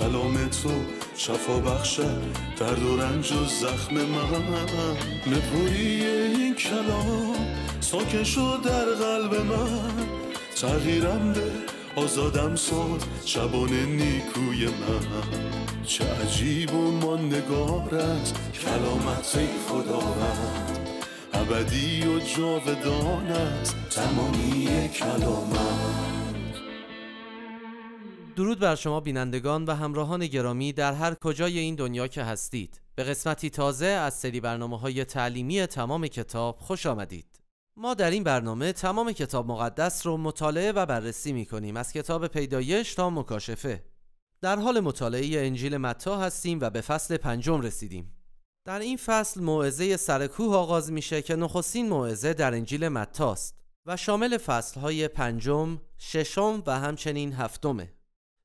کلام تو شفا بخشد درد و رنج و زخم من نپوری این کلام ساکن شد در قلب من تغییرم به آزادم ساد شبان نیکوی من چه عجیب و ماندگار است کلامت ای خداوند ابدی و جاودانت تمامی کلامت درود بر شما بینندگان و همراهان گرامی در هر کجای این دنیا که هستید به قسمتی تازه از سری برنامه های تعلیمی تمام کتاب خوش آمدید ما در این برنامه تمام کتاب مقدس رو مطالعه و بررسی می کنیم از کتاب پیدایش تا مکاشفه در حال مطالعه انجیل متا هستیم و به فصل پنجم رسیدیم در این فصل موعظه سرکوه آغاز میشه که نخستین موعظه در انجیل متاست و شامل فصلهای پنجم، ششم و همچنین هفتمه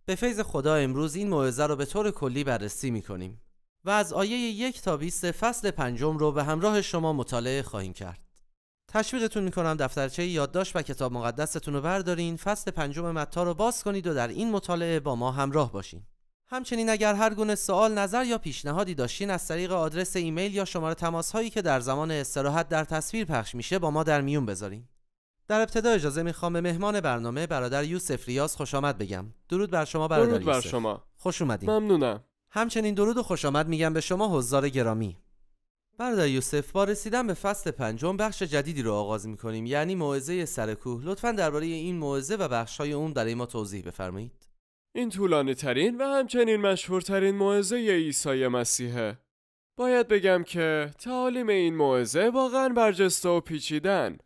به فیض خدا امروز این موعظه رو به طور کلی بررسی میکنیم و از آیه یک تا 20 فصل پنجم رو به همراه شما مطالعه خواهیم کرد. تشویقتون میکنم دفترچه یادداشت و کتاب مقدستون رو بردارین فصل پنجم متا رو باز کنید و در این مطالعه با ما همراه باشین همچنین اگر هر گونه سوال نظر یا پیشنهادی داشتین از طریق آدرس ایمیل یا شماره تماس هایی که در زمان استراحت در تصویر پخش میشه با ما در میون بذارین در ابتدا اجازه میخوام به مهمان برنامه برادر یوسف ریاض خوش آمد بگم درود بر شما برادر درود بر شما خوش اومدیم ممنونم همچنین درود و خوش آمد میگم به شما حضار گرامی برادر یوسف با رسیدن به فصل پنجم بخش جدیدی رو آغاز میکنیم یعنی موعظه سرکوه لطفا درباره این موعظه و های اون برای ما توضیح بفرمایید این طولانی ترین و همچنین مشهورترین موعظه عیسی مسیحه باید بگم که تعالیم این موعظه واقعا برجسته و پیچیدن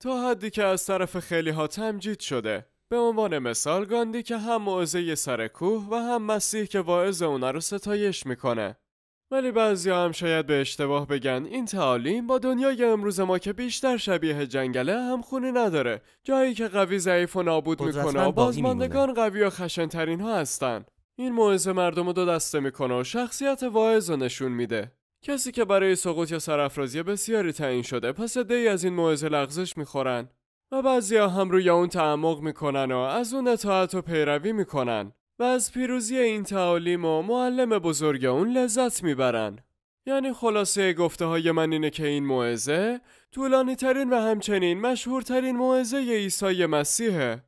تا حدی که از طرف خیلی ها تمجید شده به عنوان مثال گاندی که هم موعظه سر کوه و هم مسیح که واعظ اونا رو ستایش میکنه ولی بعضی هم شاید به اشتباه بگن این تعالیم با دنیای امروز ما که بیشتر شبیه جنگله هم خونی نداره جایی که قوی ضعیف و نابود میکنه و بازماندگان قوی و ترین ها هستن این موعظه مردم رو دو دسته میکنه و شخصیت واعظ رو نشون میده کسی که برای سقوط یا سرافرازی بسیاری تعیین شده پس دی از این موعظه لغزش میخورن و ها هم روی اون تعمق میکنن و از اون اطاعت و پیروی میکنن و از پیروزی این تعالیم و معلم بزرگ اون لذت میبرن یعنی خلاصه گفته های من اینه که این موعظه طولانی ترین و همچنین مشهورترین موعظه عیسی مسیحه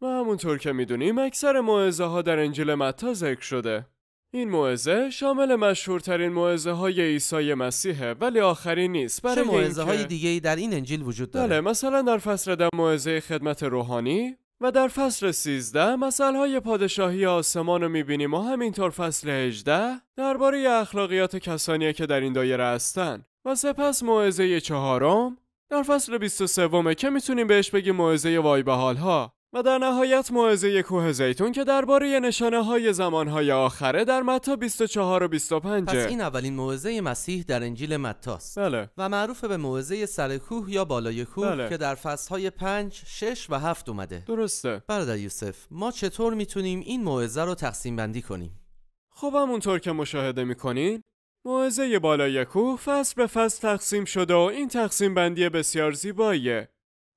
و همونطور که میدونیم اکثر موعظه ها در انجیل متی ذکر شده این موعظه شامل مشهورترین موعظه های عیسی مسیحه ولی آخرین نیست برای چه موعظه های دیگه ای در این انجیل وجود داره بله مثلا در فصل در موعظه خدمت روحانی و در فصل 13 مسائل پادشاهی آسمان رو میبینیم و همینطور فصل 18 درباره اخلاقیات کسانی که در این دایره هستن و سپس موعظه چهارم در فصل 23 که میتونیم بهش بگیم موعظه وای به و در نهایت موعظه کوه زیتون که درباره نشانه های زمان های آخره در متا 24 و 25 پس این اولین موعظه مسیح در انجیل است بله. و معروف به موعظه سر کوه یا بالای کوه بله. که در فصل های 5 6 و 7 اومده درسته برادر یوسف ما چطور میتونیم این موعظه رو تقسیم بندی کنیم خب همونطور که مشاهده میکنین موعظه بالای کوه فصل به فصل تقسیم شده و این تقسیم بندی بسیار زیباییه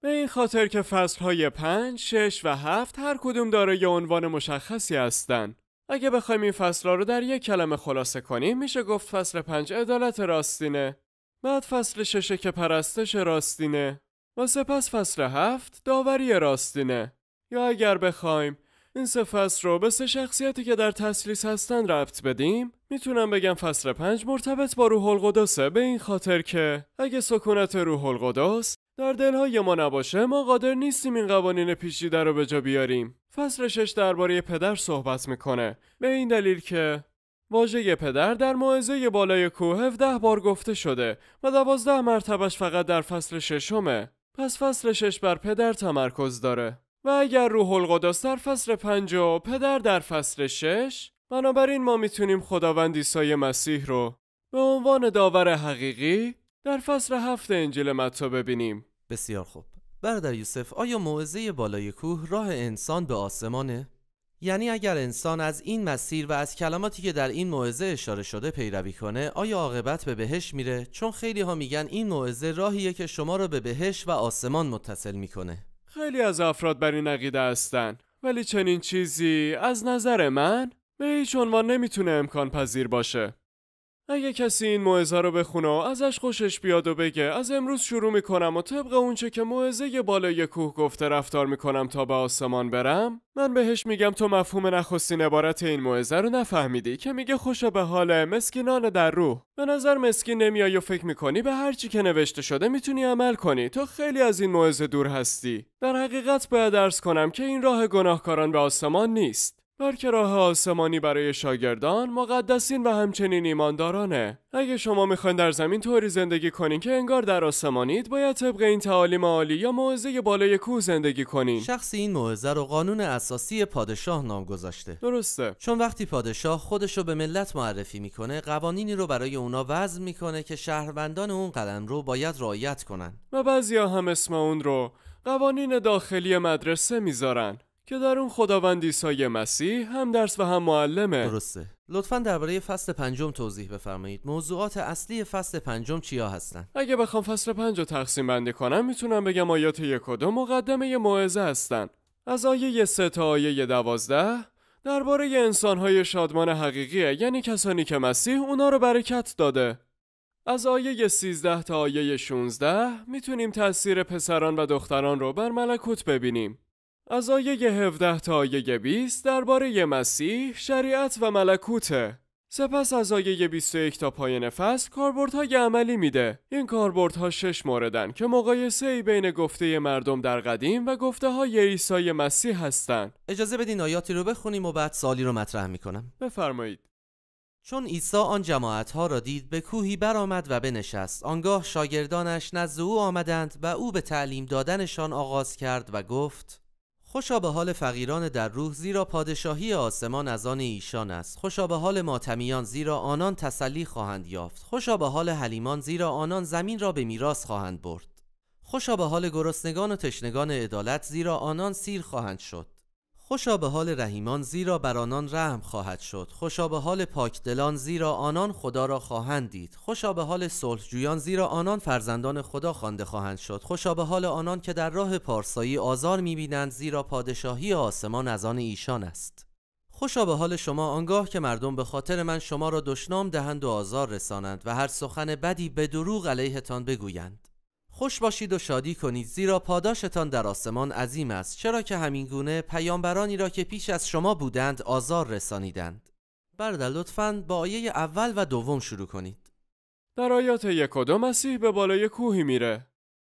به این خاطر که های پنج، شش و هفت هر کدوم داره یه عنوان مشخصی هستن. اگه بخوایم این ها رو در یک کلمه خلاصه کنیم میشه گفت فصل پنج عدالت راستینه. بعد فصل شش که پرستش راستینه. و سپس فصل هفت داوری راستینه. یا اگر بخوایم این سه فصل رو به سه شخصیتی که در تسلیس هستن ربط بدیم میتونم بگم فصل پنج مرتبط با روح القدسه به این خاطر که اگه سکونت روح القدس در دلهای ما نباشه ما قادر نیستیم این قوانین پیچیده رو به جا بیاریم فصل شش درباره پدر صحبت میکنه به این دلیل که واژه پدر در معزه بالای کوه 17 بار گفته شده و دوازده مرتبش فقط در فصل ششمه پس فصل شش بر پدر تمرکز داره و اگر روح القدس در فصل پنج و پدر در فصل شش بنابراین ما میتونیم خداوند عیسی مسیح رو به عنوان داور حقیقی در فصل هفت انجیل متا ببینیم بسیار خوب برادر یوسف آیا موعظه بالای کوه راه انسان به آسمانه یعنی اگر انسان از این مسیر و از کلماتی که در این موعظه اشاره شده پیروی کنه آیا عاقبت به بهش میره چون خیلی ها میگن این موعظه راهیه که شما را به بهش و آسمان متصل میکنه خیلی از افراد بر این عقیده هستن ولی چنین چیزی از نظر من به هیچ عنوان نمیتونه امکان پذیر باشه اگه کسی این موعظه رو بخونه و ازش خوشش بیاد و بگه از امروز شروع میکنم و طبق اونچه که موعظه بالای کوه گفته رفتار میکنم تا به آسمان برم من بهش میگم تو مفهوم نخستین عبارت این موعظه رو نفهمیدی که میگه خوش به حال مسکینان در روح به نظر مسکین نمیای و فکر میکنی به هر که نوشته شده میتونی عمل کنی تو خیلی از این موعظه دور هستی در حقیقت باید درس کنم که این راه گناهکاران به آسمان نیست بلکه راه آسمانی برای شاگردان مقدسین و همچنین ایماندارانه اگه شما میخواین در زمین طوری زندگی کنین که انگار در آسمانید باید طبق این تعالیم عالی یا موعظه بالای کو زندگی کنین شخصی این موعظه رو قانون اساسی پادشاه نام گذاشته درسته چون وقتی پادشاه خودش به ملت معرفی میکنه قوانینی رو برای اونا وضع میکنه که شهروندان اون قلم رو باید رعایت کنن و بعضیا هم اسم اون رو قوانین داخلی مدرسه میذارن که در اون خداوند عیسی مسیح هم درس و هم معلمه درسته لطفا درباره فصل پنجم توضیح بفرمایید موضوعات اصلی فصل پنجم چیا هستن اگه بخوام فصل پنج رو تقسیم بندی کنم میتونم بگم آیات یک و دو مقدمه موعظه هستن از آیه سه تا آیه دوازده درباره انسانهای شادمان حقیقیه یعنی کسانی که مسیح اونا رو برکت داده از آیه 13 تا آیه 16 میتونیم تاثیر پسران و دختران رو بر ملکوت ببینیم از آیه 17 تا آیه 20 درباره مسیح، شریعت و ملکوته. سپس از آیه 21 تا پایان فصل کاربردهای عملی میده. این کاربردها شش موردن که مقایسه ای بین گفته مردم در قدیم و گفته های عیسی مسیح هستند. اجازه بدین آیاتی رو بخونیم و بعد سالی رو مطرح میکنم. بفرمایید. چون عیسی آن جماعت ها را دید به کوهی برآمد و بنشست آنگاه شاگردانش نزد او آمدند و او به تعلیم دادنشان آغاز کرد و گفت خوشا به حال فقیران در روح زیرا پادشاهی آسمان از آن ایشان است خوشا به حال ماتمیان زیرا آنان تسلی خواهند یافت خوشا به حال حلیمان زیرا آنان زمین را به میراث خواهند برد خوشا به حال گرسنگان و تشنگان عدالت زیرا آنان سیر خواهند شد خوشا به حال رحیمان زیرا بر آنان رحم خواهد شد خوشا به حال پاکدلان زیرا آنان خدا را خواهند دید خوشا به حال صلحجویان زیرا آنان فرزندان خدا خوانده خواهند شد خوشا به حال آنان که در راه پارسایی آزار میبینند زیرا پادشاهی آسمان از آن ایشان است خوشا به حال شما آنگاه که مردم به خاطر من شما را دشنام دهند و آزار رسانند و هر سخن بدی به دروغ علیهتان بگویند خوش باشید و شادی کنید زیرا پاداشتان در آسمان عظیم است چرا که همین گونه پیامبرانی را که پیش از شما بودند آزار رسانیدند برادر لطفا با آیه اول و دوم شروع کنید در آیات یک و دو مسیح به بالای کوهی میره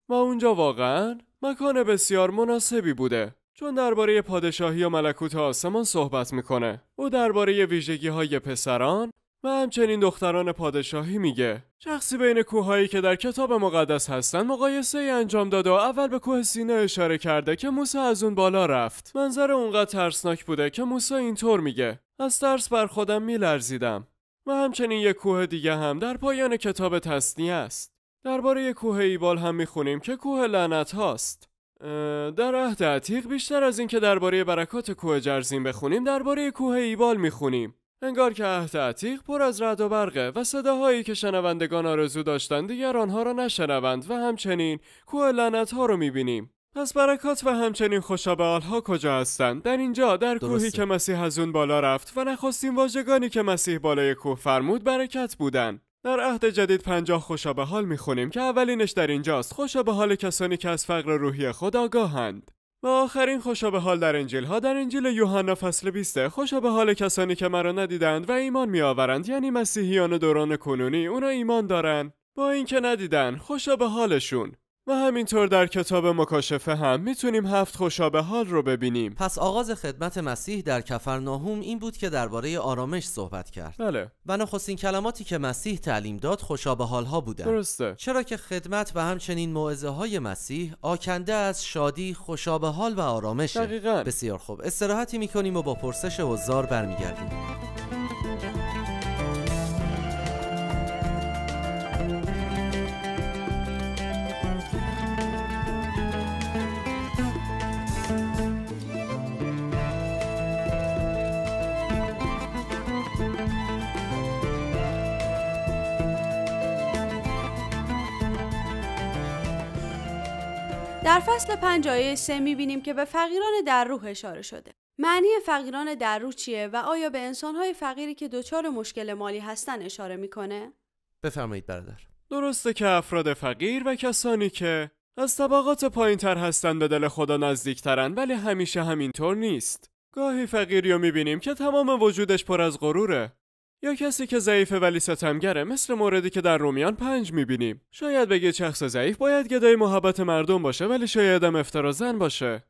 و اونجا واقعا مکان بسیار مناسبی بوده چون درباره پادشاهی و ملکوت آسمان صحبت میکنه او درباره ویژگی های پسران و همچنین دختران پادشاهی میگه شخصی بین کوههایی که در کتاب مقدس هستن مقایسه ای انجام داده و اول به کوه سینا اشاره کرده که موسی از اون بالا رفت منظر اونقدر ترسناک بوده که موسی اینطور میگه از ترس بر خودم میلرزیدم و همچنین یک کوه دیگه هم در پایان کتاب تصنیه است درباره کوه ایبال هم میخونیم که کوه لعنت هاست در عهد عتیق بیشتر از اینکه درباره برکات کوه جرزین بخونیم درباره کوه ایبال میخونیم انگار که عهد عتیق پر از رد و برقه و صداهایی که شنوندگان آرزو داشتند دیگر آنها را نشنوند و همچنین کوه لنت ها رو میبینیم پس برکات و همچنین به ها کجا هستند در اینجا در کوهی که مسیح از اون بالا رفت و نخستین واژگانی که مسیح بالای کوه فرمود برکت بودند. در عهد جدید پنجاه خوشا به حال میخونیم که اولینش در اینجاست خوشا به کسانی که از فقر روحی خود آگاهند و آخرین خوشا به حال در انجیل ها در انجیل یوحنا فصل 20 خوشا به حال کسانی که مرا ندیدند و ایمان می آورند یعنی مسیحیان دوران کنونی اونا ایمان دارن با اینکه ندیدن خوشا به حالشون و همینطور در کتاب مکاشفه هم میتونیم هفت خوشابه حال رو ببینیم پس آغاز خدمت مسیح در کفرناهوم این بود که درباره آرامش صحبت کرد بله و نخستین کلماتی که مسیح تعلیم داد خوشابه حال ها بودن درسته چرا که خدمت و همچنین موعظه های مسیح آکنده از شادی خوشابه حال و آرامش دقیقا بسیار خوب استراحتی میکنیم و با پرسش حضار برمیگردیم در فصل پنج آیه سه میبینیم که به فقیران در روح اشاره شده. معنی فقیران در روح چیه و آیا به انسانهای فقیری که دچار مشکل مالی هستن اشاره میکنه؟ بفرمایید برادر. درسته که افراد فقیر و کسانی که از طبقات پایین تر هستند به دل خدا نزدیکترن ولی همیشه همینطور نیست. گاهی فقیر رو میبینیم که تمام وجودش پر از غروره یا کسی که ضعیفه ولی ستمگره مثل موردی که در رومیان پنج میبینیم شاید بگه شخص ضعیف باید گدای محبت مردم باشه ولی شاید هم افترا باشه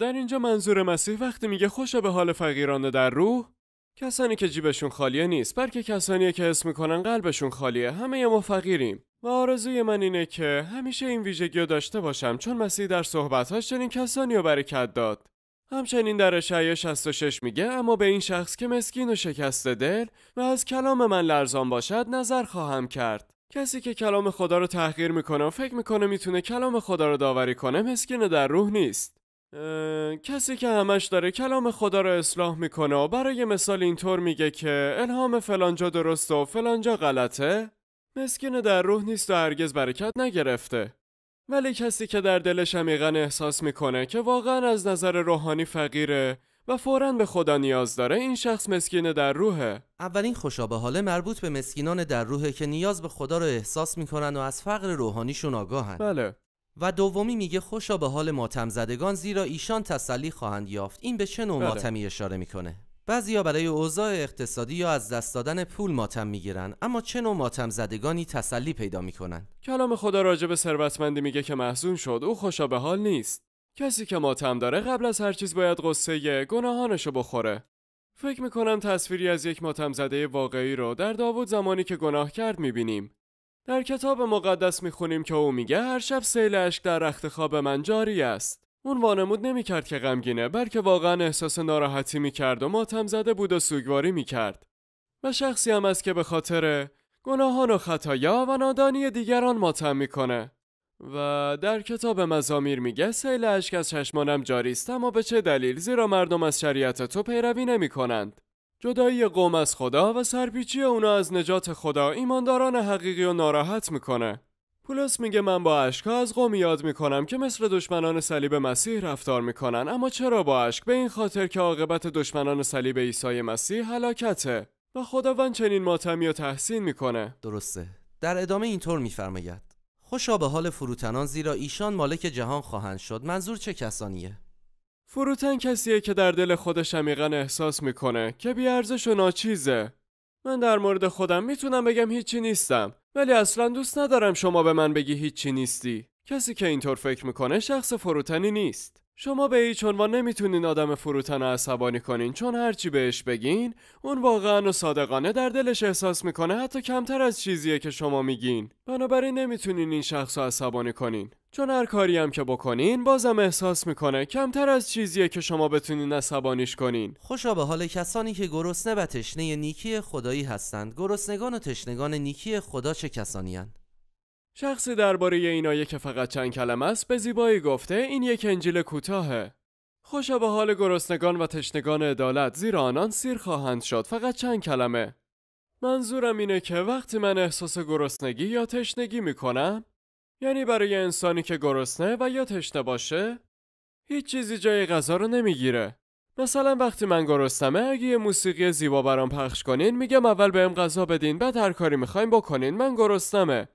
در اینجا منظور مسیح وقتی میگه خوشه به حال فقیران در روح کسانی که جیبشون خالیه نیست بلکه کسانی که حس میکنن قلبشون خالیه همه ما فقیریم و آرزوی من اینه که همیشه این ویژگی رو داشته باشم چون مسیح در صحبتهاش چنین کسانی رو برکت داد همچنین در اشعیا 66 میگه اما به این شخص که مسکین و شکست دل و از کلام من لرزان باشد نظر خواهم کرد کسی که کلام خدا رو تحقیر میکنه و فکر میکنه میتونه کلام خدا رو داوری کنه مسکین در روح نیست کسی که همش داره کلام خدا رو اصلاح میکنه و برای مثال اینطور میگه که الهام فلانجا درست و فلانجا غلطه مسکین در روح نیست و هرگز برکت نگرفته ولی کسی که در دلش عمیقا احساس میکنه که واقعا از نظر روحانی فقیره و فورا به خدا نیاز داره این شخص مسکین در روحه اولین به حاله مربوط به مسکینان در روحه که نیاز به خدا رو احساس میکنن و از فقر روحانیشون آگاهن بله و دومی میگه خوشا به حال ماتم زدگان زیرا ایشان تسلی خواهند یافت این به چه نوع بله. ماتمی اشاره میکنه ها برای اوضاع اقتصادی یا از دست دادن پول ماتم میگیرن اما چه نوع ماتم زدگانی تسلی پیدا میکنن کلام خدا راجع به ثروتمندی میگه که محزون شد او خوشا به حال نیست کسی که ماتم داره قبل از هر چیز باید قصه گناهانشو بخوره فکر میکنم تصویری از یک ماتم زده واقعی رو در داوود زمانی که گناه کرد میبینیم در کتاب مقدس میخونیم که او میگه هر شب سیل اشک در رخت خواب من جاری است اون وانمود نمیکرد که غمگینه بلکه واقعا احساس ناراحتی میکرد و ماتم زده بود و سوگواری کرد. و شخصی هم است که به خاطر گناهان و خطایا و نادانی دیگران ماتم میکنه و در کتاب مزامیر میگه سیل اشک از چشمانم جاری است اما به چه دلیل زیرا مردم از شریعت تو پیروی نمی کنند جدایی قوم از خدا و سرپیچی اونا از نجات خدا ایمانداران حقیقی و ناراحت میکنه پولس میگه من با اشکها از قومی یاد میکنم که مثل دشمنان صلیب مسیح رفتار میکنن اما چرا با عشق؟ به این خاطر که عاقبت دشمنان صلیب عیسی مسیح هلاکته و خداوند چنین ماتمی و تحسین میکنه درسته در ادامه اینطور میفرماید خوشا به حال فروتنان زیرا ایشان مالک جهان خواهند شد منظور چه کسانیه فروتن کسیه که در دل خودش عمیقا احساس میکنه که بیارزش و ناچیزه من در مورد خودم میتونم بگم هیچی نیستم ولی اصلا دوست ندارم شما به من بگی هیچی نیستی کسی که اینطور فکر میکنه شخص فروتنی نیست شما به هیچ عنوان نمیتونین آدم فروتن و عصبانی کنین چون هرچی بهش بگین اون واقعا و صادقانه در دلش احساس میکنه حتی کمتر از چیزیه که شما میگین بنابراین نمیتونین این شخص رو عصبانی کنین چون هر کاری هم که بکنین بازم احساس میکنه کمتر از چیزیه که شما بتونین عصبانیش کنین خوشا به حال کسانی که گرسنه و تشنه نیکی خدایی هستند گرسنگان و تشنگان نیکی خدا چه کسانی هن؟ شخصی درباره اینایی که فقط چند کلمه است به زیبایی گفته این یک انجیل کوتاهه خوشا به حال گرسنگان و تشنگان عدالت زیرا آنان سیر خواهند شد فقط چند کلمه منظورم اینه که وقتی من احساس گرسنگی یا تشنگی میکنم یعنی برای انسانی که گرسنه و یا تشنه باشه هیچ چیزی جای غذا رو نمیگیره مثلا وقتی من گرسنمه اگه یه موسیقی زیبا برام پخش کنین میگم اول بهم غذا بدین بعد هر کاری میخوایم بکنین من گرسنمه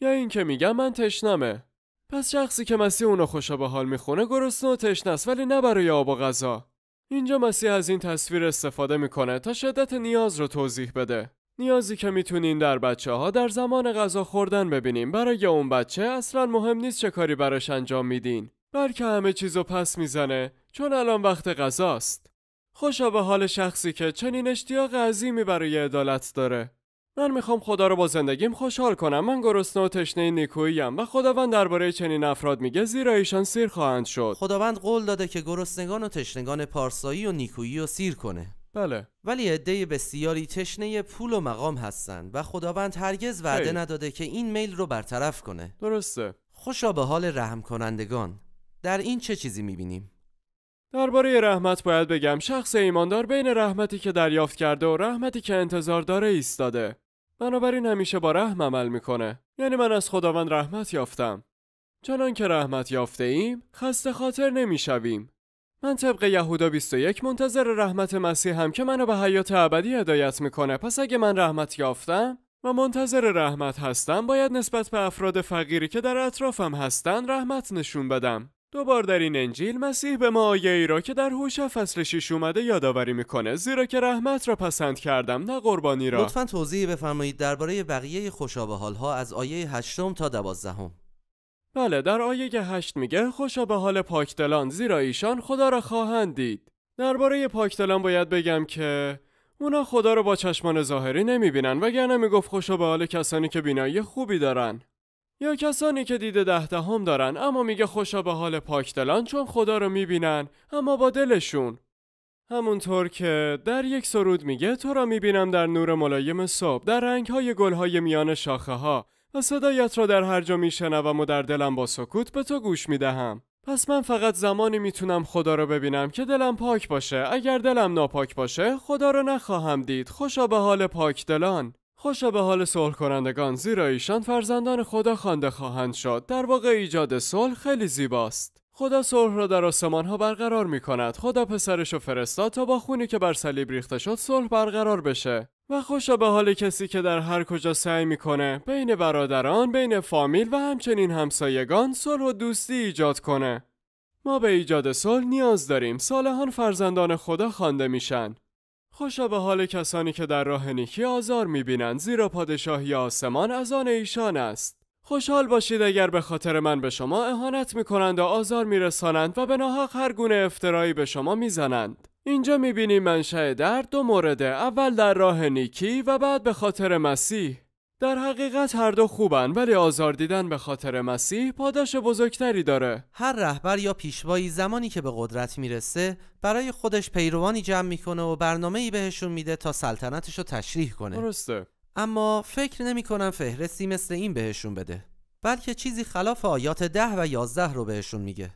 یا اینکه میگم من تشنمه پس شخصی که مسیح اونو خوشا به حال میخونه گرسنه و تشنه است ولی نه برای آب و غذا اینجا مسیح از این تصویر استفاده میکنه تا شدت نیاز رو توضیح بده نیازی که میتونین در بچه ها در زمان غذا خوردن ببینیم برای اون بچه اصلا مهم نیست چه کاری براش انجام میدین بلکه همه چیزو پس میزنه چون الان وقت غذاست خوشا به حال شخصی که چنین اشتیاق عظیمی برای عدالت داره من میخوام خدا رو با زندگیم خوشحال کنم من گرسنه و تشنه نیکوییم و خداوند درباره چنین افراد میگه زیرا ایشان سیر خواهند شد خداوند قول داده که گرسنگان و تشنگان پارسایی و نیکویی و سیر کنه بله ولی عده بسیاری تشنه پول و مقام هستند و خداوند هرگز وعده نداده که این میل رو برطرف کنه درسته خوشا به حال رحم کنندگان در این چه چیزی میبینیم؟ درباره رحمت باید بگم شخص ایماندار بین رحمتی که دریافت کرده و رحمتی که انتظار داره ایستاده بنابراین همیشه با رحم عمل میکنه یعنی من از خداوند رحمت یافتم چنان که رحمت یافته ایم خسته خاطر نمیشویم من طبق یهودا 21 منتظر رحمت مسیح هم که منو به حیات ابدی هدایت میکنه پس اگه من رحمت یافتم و منتظر رحمت هستم باید نسبت به افراد فقیری که در اطرافم هستن رحمت نشون بدم دوبار در این انجیل مسیح به ما آیه ای را که در هوش فصل 6 اومده یادآوری میکنه زیرا که رحمت را پسند کردم نه قربانی را لطفا توضیح بفرمایید درباره بقیه خوشابه ها از آیه 8 تا 12 بله در آیه هشت میگه خوشا به حال پاکدلان زیرا ایشان خدا را خواهند دید درباره پاکدلان باید بگم که اونا خدا رو با چشمان ظاهری نمیبینن وگرنه میگفت خوشا به حال کسانی که بینایی خوبی دارن یا کسانی که دیده ده هم دارن اما میگه خوشا به حال پاکدلان چون خدا رو میبینن اما با دلشون همونطور که در یک سرود میگه تو را میبینم در نور ملایم صبح در رنگهای های میان شاخه ها صدایت را در هر جا میشنوم و در دلم با سکوت به تو گوش میدهم پس من فقط زمانی میتونم خدا را ببینم که دلم پاک باشه اگر دلم ناپاک باشه خدا را نخواهم دید خوشا به حال پاک دلان خوشا به حال صلح کنندگان زیرا ایشان فرزندان خدا خوانده خواهند شد در واقع ایجاد صلح خیلی زیباست خدا صلح را در آسمان ها برقرار می کند خدا پسرش و فرستاد تا با خونی که بر صلیب ریخته شد صلح برقرار بشه و خوشا به حال کسی که در هر کجا سعی میکنه بین برادران، بین فامیل و همچنین همسایگان صلح و دوستی ایجاد کنه. ما به ایجاد صلح نیاز داریم. صالحان فرزندان خدا خوانده میشن. خوشا به حال کسانی که در راه نیکی آزار میبینند زیرا پادشاهی آسمان از آن ایشان است. خوشحال باشید اگر به خاطر من به شما اهانت میکنند و آزار میرسانند و به ناحق هر گونه افترایی به شما میزنند. اینجا میبینیم منشأ درد دو مورده اول در راه نیکی و بعد به خاطر مسیح در حقیقت هر دو خوبن ولی آزار دیدن به خاطر مسیح پاداش بزرگتری داره هر رهبر یا پیشوایی زمانی که به قدرت میرسه برای خودش پیروانی جمع میکنه و برنامه ای بهشون میده تا سلطنتش رو تشریح کنه درسته اما فکر کنم فهرستی مثل این بهشون بده بلکه چیزی خلاف آیات ده و یازده رو بهشون میگه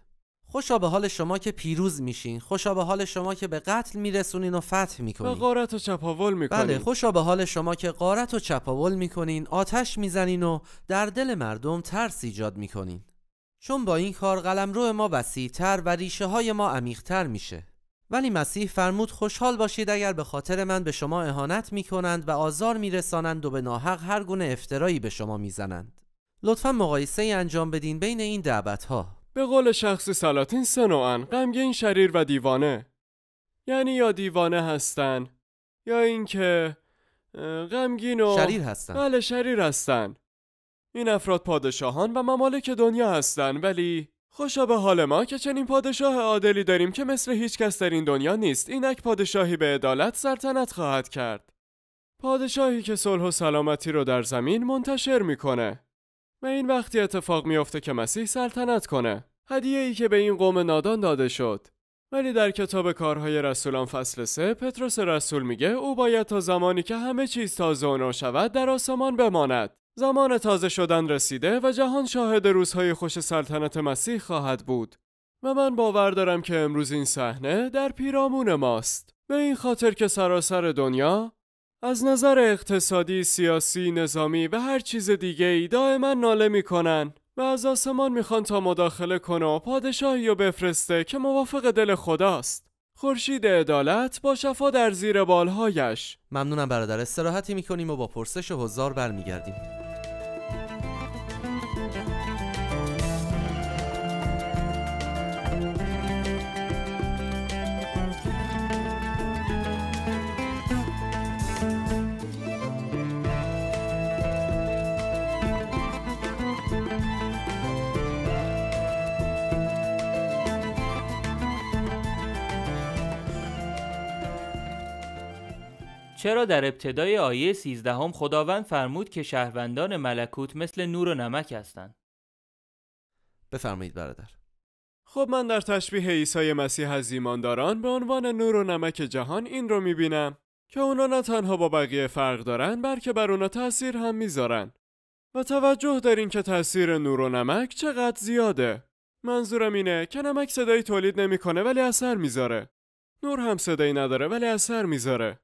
خوشا به حال شما که پیروز میشین خوشا به حال شما که به قتل میرسونین و فتح میکنین و قارت و چپاول میکنین بله خوشا به حال شما که قارت و چپاول میکنین آتش میزنین و در دل مردم ترس ایجاد میکنین چون با این کار قلمرو ما وسیعتر و ریشه های ما عمیقتر میشه ولی مسیح فرمود خوشحال باشید اگر به خاطر من به شما اهانت میکنند و آزار میرسانند و به ناحق هر گونه افترایی به شما میزنند لطفا مقایسه ای انجام بدین بین این دعوت ها به قول شخصی سلاطین سه آن غمگین شریر و دیوانه یعنی یا دیوانه هستن یا اینکه غمگین و شریر هستن بله شریر هستن این افراد پادشاهان و ممالک دنیا هستن ولی خوشا به حال ما که چنین پادشاه عادلی داریم که مثل هیچ کس در این دنیا نیست اینک پادشاهی به عدالت سلطنت خواهد کرد پادشاهی که صلح و سلامتی رو در زمین منتشر میکنه و این وقتی اتفاق میافته که مسیح سلطنت کنه هدیه ای که به این قوم نادان داده شد ولی در کتاب کارهای رسولان فصل 3 پتروس رسول میگه او باید تا زمانی که همه چیز تازه و شود در آسمان بماند زمان تازه شدن رسیده و جهان شاهد روزهای خوش سلطنت مسیح خواهد بود و من باور دارم که امروز این صحنه در پیرامون ماست به این خاطر که سراسر دنیا از نظر اقتصادی، سیاسی، نظامی و هر چیز دیگه ای دائما ناله میکنن و از آسمان میخوان تا مداخله کنه و پادشاهی و بفرسته که موافق دل خداست. خورشید عدالت با شفا در زیر بالهایش ممنونم برادر استراحتی میکنیم و با پرسش و هزار برمیگردیم چرا در ابتدای آیه 13 هم خداوند فرمود که شهروندان ملکوت مثل نور و نمک هستند؟ بفرمایید برادر. خب من در تشبیه عیسی مسیح از ایمانداران به عنوان نور و نمک جهان این رو میبینم که اونا نه تنها با بقیه فرق دارن بلکه بر اونا تاثیر هم میذارن و توجه دارین که تاثیر نور و نمک چقدر زیاده منظورم اینه که نمک صدایی تولید نمیکنه ولی اثر میذاره نور هم صدایی نداره ولی اثر میذاره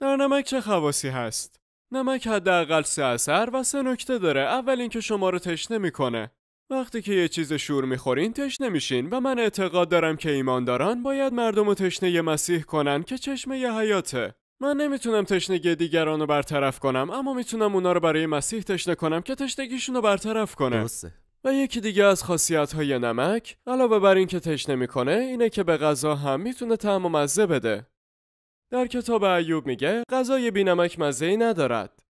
در نمک چه خواصی هست؟ نمک حداقل سه اثر و سه نکته داره. اول اینکه شما رو تشنه میکنه. وقتی که یه چیز شور میخورین تشنه میشین و من اعتقاد دارم که ایمانداران باید مردم رو تشنه مسیح کنن که چشمه یه حیاته. من نمیتونم تشنگی دیگران رو برطرف کنم اما میتونم اونا رو برای مسیح تشنه کنم که تشنگیشون رو برطرف کنه. و یکی دیگه از خاصیت های نمک علاوه بر اینکه تشنه میکنه اینه که به غذا هم میتونه طعم و مزه بده در کتاب ایوب میگه غذای بینمک مزه ندارد.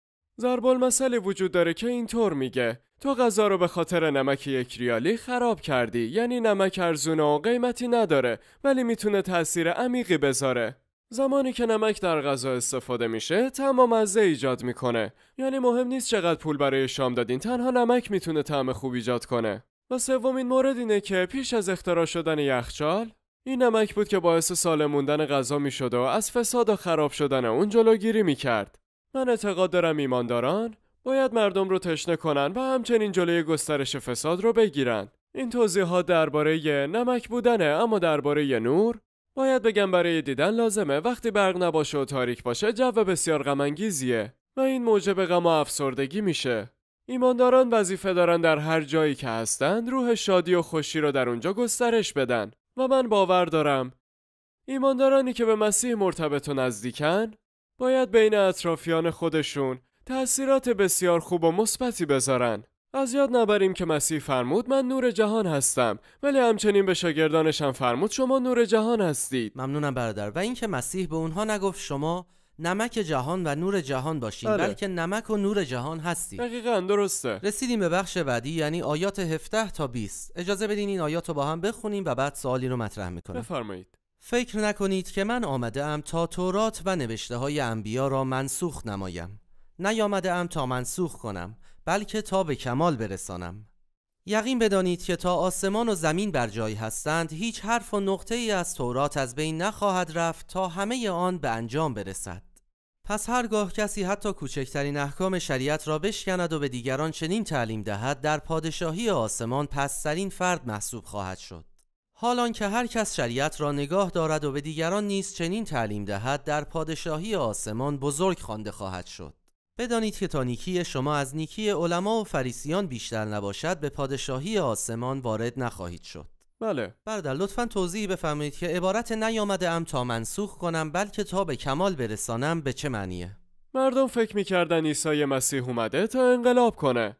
مسئله وجود داره که اینطور میگه تو غذا رو به خاطر نمک یک ریالی خراب کردی یعنی نمک ارزونه و قیمتی نداره ولی میتونه تاثیر عمیقی بذاره زمانی که نمک در غذا استفاده میشه تمام مزه ایجاد میکنه یعنی مهم نیست چقدر پول برای شام دادین تنها نمک میتونه طعم خوب ایجاد کنه و سومین مورد اینه که پیش از اختراع شدن یخچال این نمک بود که باعث سالم موندن غذا می شد و از فساد و خراب شدن اون جلوگیری می کرد. من اعتقاد دارم ایمانداران باید مردم رو تشنه کنن و همچنین جلوی گسترش فساد رو بگیرن. این توضیحات درباره نمک بودنه اما درباره نور باید بگم برای دیدن لازمه وقتی برق نباشه و تاریک باشه جو بسیار انگیزیه. و این موجب غم و افسردگی میشه. ایمانداران وظیفه دارن در هر جایی که هستند روح شادی و خوشی رو در اونجا گسترش بدن. و من باور دارم ایماندارانی که به مسیح مرتبط و نزدیکن باید بین اطرافیان خودشون تأثیرات بسیار خوب و مثبتی بذارن از یاد نبریم که مسیح فرمود من نور جهان هستم ولی همچنین به شاگردانشم فرمود شما نور جهان هستید ممنونم برادر و اینکه مسیح به اونها نگفت شما نمک جهان و نور جهان باشیم بله. بلکه نمک و نور جهان هستیم دقیقا درسته رسیدیم به بخش بعدی یعنی آیات 17 تا 20 اجازه بدین این آیات رو با هم بخونیم و بعد سوالی رو مطرح میکنم بفرمایید فکر نکنید که من آمده ام تا تورات و نوشته های انبیا را منسوخ نمایم نیامده ام تا منسوخ کنم بلکه تا به کمال برسانم یقین بدانید که تا آسمان و زمین بر جای هستند هیچ حرف و نقطه ای از تورات از بین نخواهد رفت تا همه آن به انجام برسد پس هرگاه کسی حتی کوچکترین احکام شریعت را بشکند و به دیگران چنین تعلیم دهد در پادشاهی آسمان پسترین فرد محسوب خواهد شد حالان که هر کس شریعت را نگاه دارد و به دیگران نیز چنین تعلیم دهد در پادشاهی آسمان بزرگ خوانده خواهد شد بدانید که تا نیکی شما از نیکی علما و فریسیان بیشتر نباشد به پادشاهی آسمان وارد نخواهید شد بله بردر لطفا توضیح بفرمایید که عبارت نیامده ام تا منسوخ کنم بلکه تا به کمال برسانم به چه معنیه مردم فکر میکردن عیسی مسیح اومده تا انقلاب کنه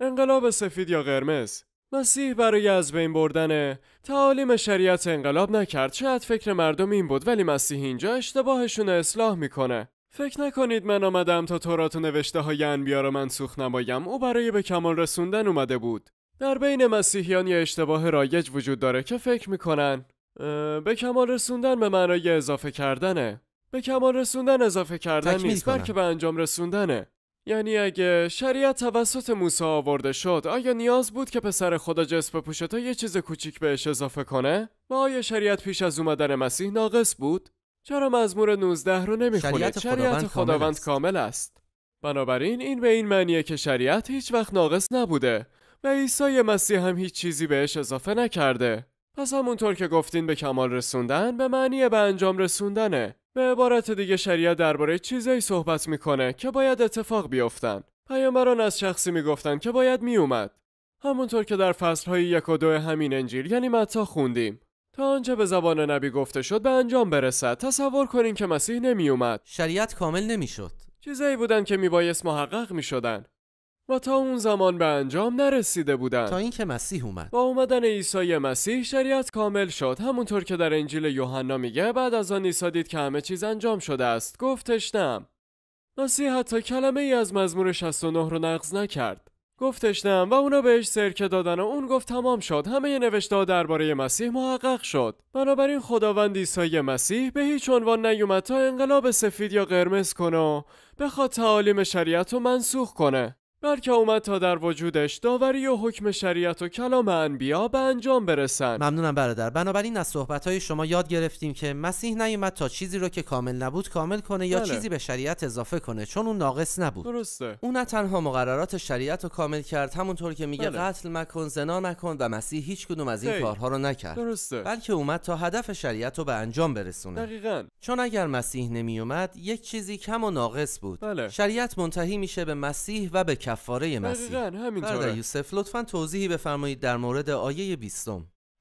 انقلاب سفید یا قرمز مسیح برای از بین بردن تعالیم شریعت انقلاب نکرد شاید فکر مردم این بود ولی مسیح اینجا اشتباهشون اصلاح میکنه فکر نکنید من آمدم تا تورات و نوشته های انبیا را منسوخ نمایم او برای به کمال رسوندن اومده بود در بین مسیحیان یه اشتباه رایج وجود داره که فکر میکنن به کمال رسوندن به معنای اضافه کردنه به کمال رسوندن اضافه کردن نیست بلکه به انجام رسوندنه یعنی اگه شریعت توسط موسی آورده شد آیا نیاز بود که پسر خدا جسم پوشه تا یه چیز کوچیک بهش اضافه کنه؟ و آیا شریعت پیش از اومدن مسیح ناقص بود؟ چرا مزمور 19 رو نمیخونید؟ شریعت, خداوند, کامل, است. بنابراین این به این معنیه که شریعت هیچ وقت ناقص نبوده و عیسی مسیح هم هیچ چیزی بهش اضافه نکرده. پس همونطور که گفتین به کمال رسوندن به معنی به انجام رسوندنه. به عبارت دیگه شریعت درباره چیزایی صحبت میکنه که باید اتفاق بیفتن. پیامبران از شخصی میگفتن که باید میومد. همونطور که در فصلهای یک و دو همین انجیل یعنی متا خوندیم تا آنچه به زبان نبی گفته شد به انجام برسد تصور کنین که مسیح نمی اومد شریعت کامل نمی شد. چیزایی بودن که میبایست محقق شدن. و تا اون زمان به انجام نرسیده بودن تا اینکه مسیح اومد با اومدن عیسی مسیح شریعت کامل شد همونطور که در انجیل یوحنا میگه بعد از آن عیسی دید که همه چیز انجام شده است گفتش نم مسیح حتی کلمه ای از مزمور 69 رو نقض نکرد نم و اونا بهش سرکه دادن و اون گفت تمام شد همه نوشته درباره مسیح محقق شد بنابراین خداوند عیسی مسیح به هیچ عنوان نیومد تا انقلاب سفید یا قرمز کنه و بخواد تعالیم شریعت رو منسوخ کنه بلکه اومد تا در وجودش داوری و حکم شریعت و کلام انبیا به انجام برسن ممنونم برادر بنابراین از صحبتهای شما یاد گرفتیم که مسیح نیومد تا چیزی رو که کامل نبود کامل کنه یا بله. چیزی به شریعت اضافه کنه چون اون ناقص نبود درسته او نه تنها مقررات شریعت رو کامل کرد همونطور که میگه بله. قتل مکن زنا نکن و مسیح هیچ کدوم از این کارها رو نکرد درسته بلکه اومد تا هدف شریعت رو به انجام برسونه چون اگر مسیح نمیومد یک چیزی کم و ناقص بود بله. شریعت منتهی میشه به مسیح و به کفاره مسیح برادر یوسف لطفا توضیحی بفرمایید در مورد آیه 20.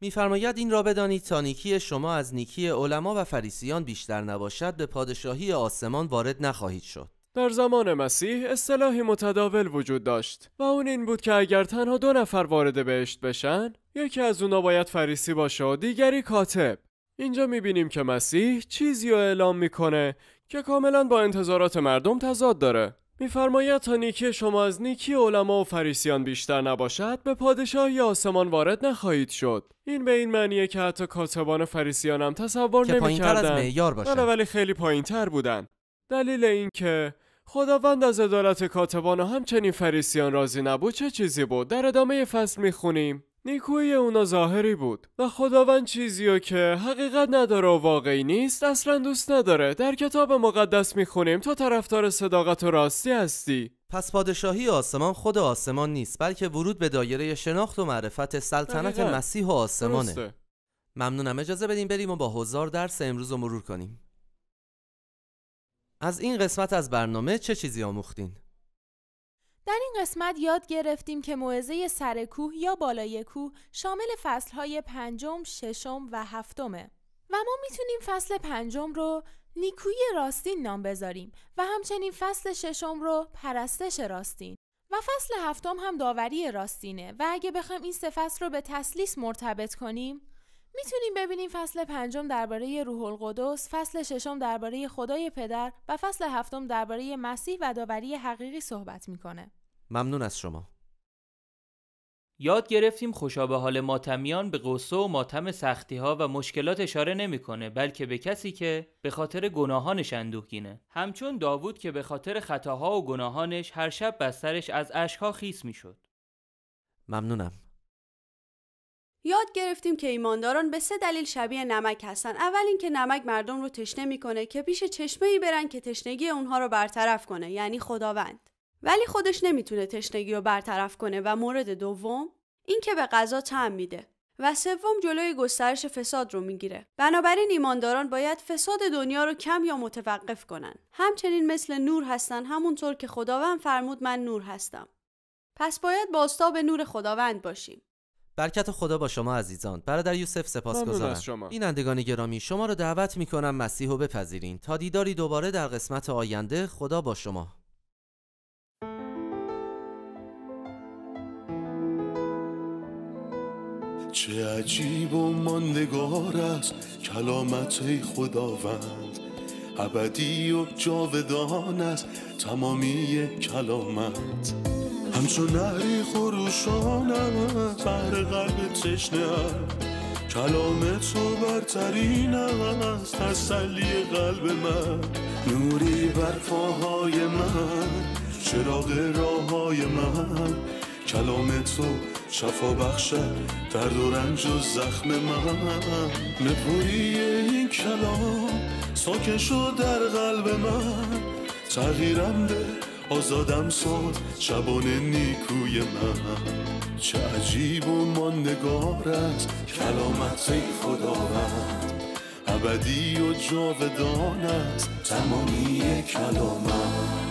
میفرماید این را بدانید تا نیکی شما از نیکی علما و فریسیان بیشتر نباشد به پادشاهی آسمان وارد نخواهید شد در زمان مسیح اصطلاحی متداول وجود داشت و اون این بود که اگر تنها دو نفر وارد بهشت بشن یکی از اونا باید فریسی باشه و دیگری کاتب اینجا میبینیم که مسیح چیزی رو اعلام میکنه که کاملا با انتظارات مردم تضاد داره میفرماید تا نیکی شما از نیکی علما و فریسیان بیشتر نباشد به پادشاهی آسمان وارد نخواهید شد این به این معنیه که حتی کاتبان فریسیان هم تصور نمیکردن بله ولی خیلی پایینتر بودن دلیل این که خداوند از عدالت کاتبان و همچنین فریسیان راضی نبود چه چیزی بود در ادامه فصل میخونیم نیکوی اونا ظاهری بود و خداوند چیزی که حقیقت نداره و واقعی نیست اصلا دوست نداره در کتاب مقدس میخونیم تا طرفدار صداقت و راستی هستی پس پادشاهی آسمان خود آسمان نیست بلکه ورود به دایره شناخت و معرفت سلطنت مسیح و آسمانه ممنونم اجازه بدیم بریم و با هزار درس امروز مرور کنیم از این قسمت از برنامه چه چیزی آموختین؟ در این قسمت یاد گرفتیم که موعظه سر کوه یا بالای کوه شامل فصلهای پنجم، ششم و هفتمه و ما میتونیم فصل پنجم رو نیکوی راستین نام بذاریم و همچنین فصل ششم رو پرستش راستین و فصل هفتم هم داوری راستینه و اگه بخوایم این سه فصل رو به تسلیس مرتبط کنیم میتونیم ببینیم فصل پنجم درباره روح القدس، فصل ششم درباره خدای پدر و فصل هفتم درباره مسیح و داوری حقیقی صحبت میکنه. ممنون از شما. یاد گرفتیم خوشا به حال ماتمیان به قصه و ماتم سختی ها و مشکلات اشاره نمیکنه بلکه به کسی که به خاطر گناهانش اندوهگینه همچون داوود که به خاطر خطاها و گناهانش هر شب بسترش از اشکها خیس میشد ممنونم یاد گرفتیم که ایمانداران به سه دلیل شبیه نمک هستن اول اینکه نمک مردم رو تشنه میکنه که پیش چشمه ای برن که تشنگی اونها رو برطرف کنه یعنی خداوند ولی خودش نمیتونه تشنگی رو برطرف کنه و مورد دوم اینکه به غذا طعم میده و سوم جلوی گسترش فساد رو میگیره بنابراین ایمانداران باید فساد دنیا رو کم یا متوقف کنن همچنین مثل نور هستن همونطور که خداوند فرمود من نور هستم پس باید باستا به نور خداوند باشیم برکت خدا با شما عزیزان برادر یوسف سپاس این بینندگان گرامی شما را دعوت میکنم مسیح و بپذیرین تا دیداری دوباره در قسمت آینده خدا با شما چه عجیب و ماندگار است کلامت خداوند ابدی و جاودان است تمامی کلامت همچون نهری خروشانم از قلب تشنه کلام تو برترینم از تسلی قلب من نوری بر من چراغ راههای من کلام تو شفا بخشد درد و رنج و زخم من نپوری این کلام ساکشو در قلب من تغییرم آزادم ساد شبانه نیکوی من چه عجیب و ماندگار است کلامت ای خداوند ابدی و جاودانت تمامی کلامت